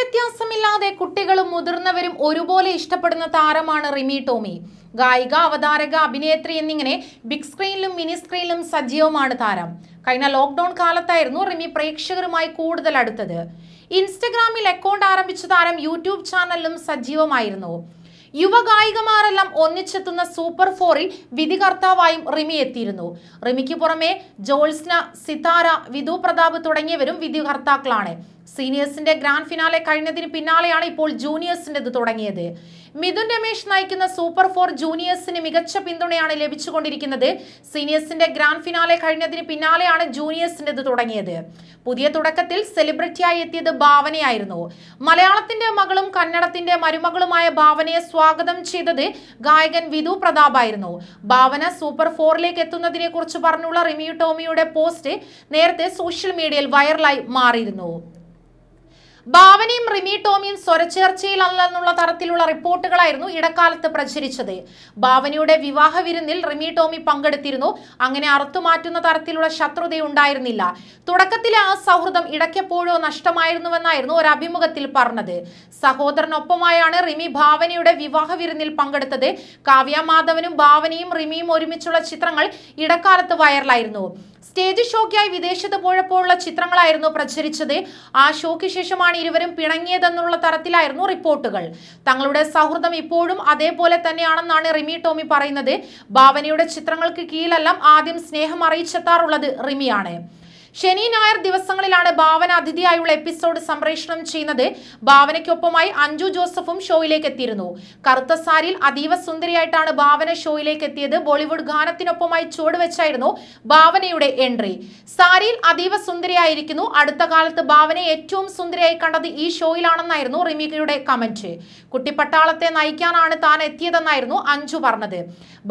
വ്യത്യാസമില്ലാതെ കുട്ടികളും മുതിർന്നവരും ഒരുപോലെ ഇഷ്ടപ്പെടുന്ന താരമാണ് റിമി ടോമി ഗായിക അവതാരക അഭിനേത്രി എന്നിങ്ങനെ ബിഗ് സ്ക്രീനിലും മിനി സ്ക്രീനിലും സജീവമാണ് താരം കഴിഞ്ഞ ലോക്ക്ഡൌൺ കാലത്തായിരുന്നു റിമി പ്രേക്ഷകരുമായി കൂടുതൽ അടുത്തത് ഇൻസ്റ്റഗ്രാമിൽ അക്കൗണ്ട് ആരംഭിച്ച താരം യൂട്യൂബ് ചാനലിലും സജീവമായിരുന്നു യുവ ഗായികമാരെല്ലാം ഒന്നിച്ചെത്തുന്ന സൂപ്പർ ഫോറിൽ വിധികർത്താവായും റിമി എത്തിയിരുന്നു റിമിക്ക് പുറമെ ജോൾസ്ന സിതാര വിധു പ്രതാപ് തുടങ്ങിയവരും വിധികർത്താക്കളാണ് സീനിയേഴ്സിന്റെ ഗ്രാൻഡ് ഫിനാലെ കഴിഞ്ഞതിന് പിന്നാലെയാണ് ഇപ്പോൾ ജൂനിയേഴ്സിൻ്റെത് തുടങ്ങിയത് മിഥുൻ രമേശ് നയിക്കുന്ന സൂപ്പർ ഫോർ ജൂനിയേഴ്സിന് മികച്ച പിന്തുണയാണ് ലഭിച്ചുകൊണ്ടിരിക്കുന്നത് സീനിയേഴ്സിന്റെ ഗ്രാൻഡ് ഫിനാലെ കഴിഞ്ഞതിന് പിന്നാലെയാണ് ജൂനിയേഴ്സിൻ്റെത് തുടങ്ങിയത് പുതിയ തുടക്കത്തിൽ സെലിബ്രിറ്റിയായി എത്തിയത് ഭാവനയായിരുന്നു മലയാളത്തിന്റെ മകളും കന്നഡത്തിന്റെ മരുമകളുമായ ഭാവനയെ സ്വാഗതം ചെയ്തത് ഗായകൻ വിധു പ്രതാപായിരുന്നു ഭാവന സൂപ്പർ ഫോറിലേക്ക് എത്തുന്നതിനെ കുറിച്ച് പറഞ്ഞുള്ള റിമി ടോമിയുടെ പോസ്റ്റ് നേരത്തെ സോഷ്യൽ മീഡിയയിൽ വൈറലായി മാറിയിരുന്നു ഭാവനയും റിമി ടോമിയും സ്വരച്ചേർച്ചയിലല്ലെന്നുള്ള തരത്തിലുള്ള റിപ്പോർട്ടുകളായിരുന്നു ഇടക്കാലത്ത് പ്രചരിച്ചത് ഭാവനയുടെ വിവാഹ വിരുന്നിൽ റിമി ടോമി പങ്കെടുത്തിരുന്നു അങ്ങനെ അറുത്തുമാറ്റുന്ന തരത്തിലുള്ള ശത്രുത ഉണ്ടായിരുന്നില്ല തുടക്കത്തിൽ ആ സൗഹൃദം ഇടയ്ക്കെപ്പോഴോ നഷ്ടമായിരുന്നുവെന്നായിരുന്നു ഒരു അഭിമുഖത്തിൽ പറഞ്ഞത് സഹോദരനൊപ്പമായാണ് റിമി ഭാവനയുടെ വിവാഹ വിരുന്നിൽ പങ്കെടുത്തത് കാവ്യ മാധവനും ഭാവനയും റിമിയും ഒരുമിച്ചുള്ള ചിത്രങ്ങൾ ഇടക്കാലത്ത് വൈറലായിരുന്നു സ്റ്റേജ് ഷോയ്ക്കായി വിദേശത്ത് പോയപ്പോഴുള്ള ചിത്രങ്ങളായിരുന്നു പ്രചരിച്ചത് ആ ഷോയ്ക്ക് ശേഷമാണ് ഇരുവരും പിണങ്ങിയതെന്നുള്ള തരത്തിലായിരുന്നു റിപ്പോർട്ടുകൾ തങ്ങളുടെ സൗഹൃദം ഇപ്പോഴും അതേപോലെ തന്നെയാണെന്നാണ് റിമി ടോമി പറയുന്നത് ഭാവനയുടെ ചിത്രങ്ങൾക്ക് കീഴിലെല്ലാം ആദ്യം സ്നേഹം അറിയിച്ചെത്താറുള്ളത് റിമിയാണ് ശനി ഞായർ ദിവസങ്ങളിലാണ് ഭാവന അതിഥിയായുള്ള എപ്പിസോഡ് സംപ്രേഷണം ചെയ്യുന്നത് ഭാവനയ്ക്കൊപ്പമായി അഞ്ജു ജോസഫും ഷോയിലേക്ക് എത്തിയിരുന്നു കറുത്ത സാരിയിൽ അതീവ സുന്ദരിയായിട്ടാണ് ഭാവന ഷോയിലേക്ക് എത്തിയത് ബോളിവുഡ് ഗാനത്തിനൊപ്പമായി ചുവടുവെച്ചായിരുന്നു ഭാവനയുടെ എൻട്രി സാരിയിൽ അതീവ സുന്ദരിയായിരിക്കുന്നു അടുത്ത കാലത്ത് ഭാവനയെ ഏറ്റവും സുന്ദരിയായി കണ്ടത് ഈ ഷോയിലാണെന്നായിരുന്നു റിമികയുടെ കമന്റ് കുട്ടിപ്പട്ടാളത്തെ നയിക്കാനാണ് താൻ എത്തിയതെന്നായിരുന്നു അഞ്ജു പറഞ്ഞത്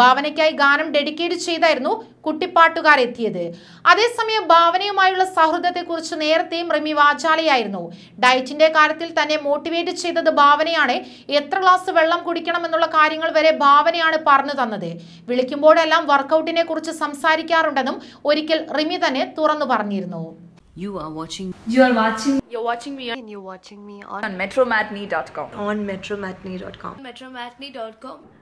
ഭാവനയ്ക്കായി ഗാനം ഡെഡിക്കേറ്റ് ചെയ്തായിരുന്നു കുട്ടിപ്പാട്ടുകാരെത്തിയത് അതേസമയം ഭാവനയെ റമയുമായുള്ള സൗഹൃദത്തെക്കുറിച്ച് നേരത്തെയും റമി വാചാലയായിരുന്നു ഡയറ്റിന്റെ കാര്യത്തിൽ തന്നെ മോട്ടിവേറ്റ് ചെയ്തത് ഭാവനയാണ് എത്ര ഗ്ലാസ് വെള്ളം കുടിക്കണമെന്നുള്ള കാര്യങ്ങൾ വരെ ഭാവനയാണ് പറഞ്ഞു തന്നത് വിളിക്കുമ്പോഴെല്ലാം വർക്കൗട്ടിനെ കുറിച്ച് സംസാരിക്കാറുണ്ടെന്നും ഒരിക്കൽ റിമി തന്നെ തുറന്നു പറഞ്ഞിരുന്നു You are watching. You are watching. You're watching me. And you're watching me on, on metromatney.com. On metromatney.com. Metromatney.com.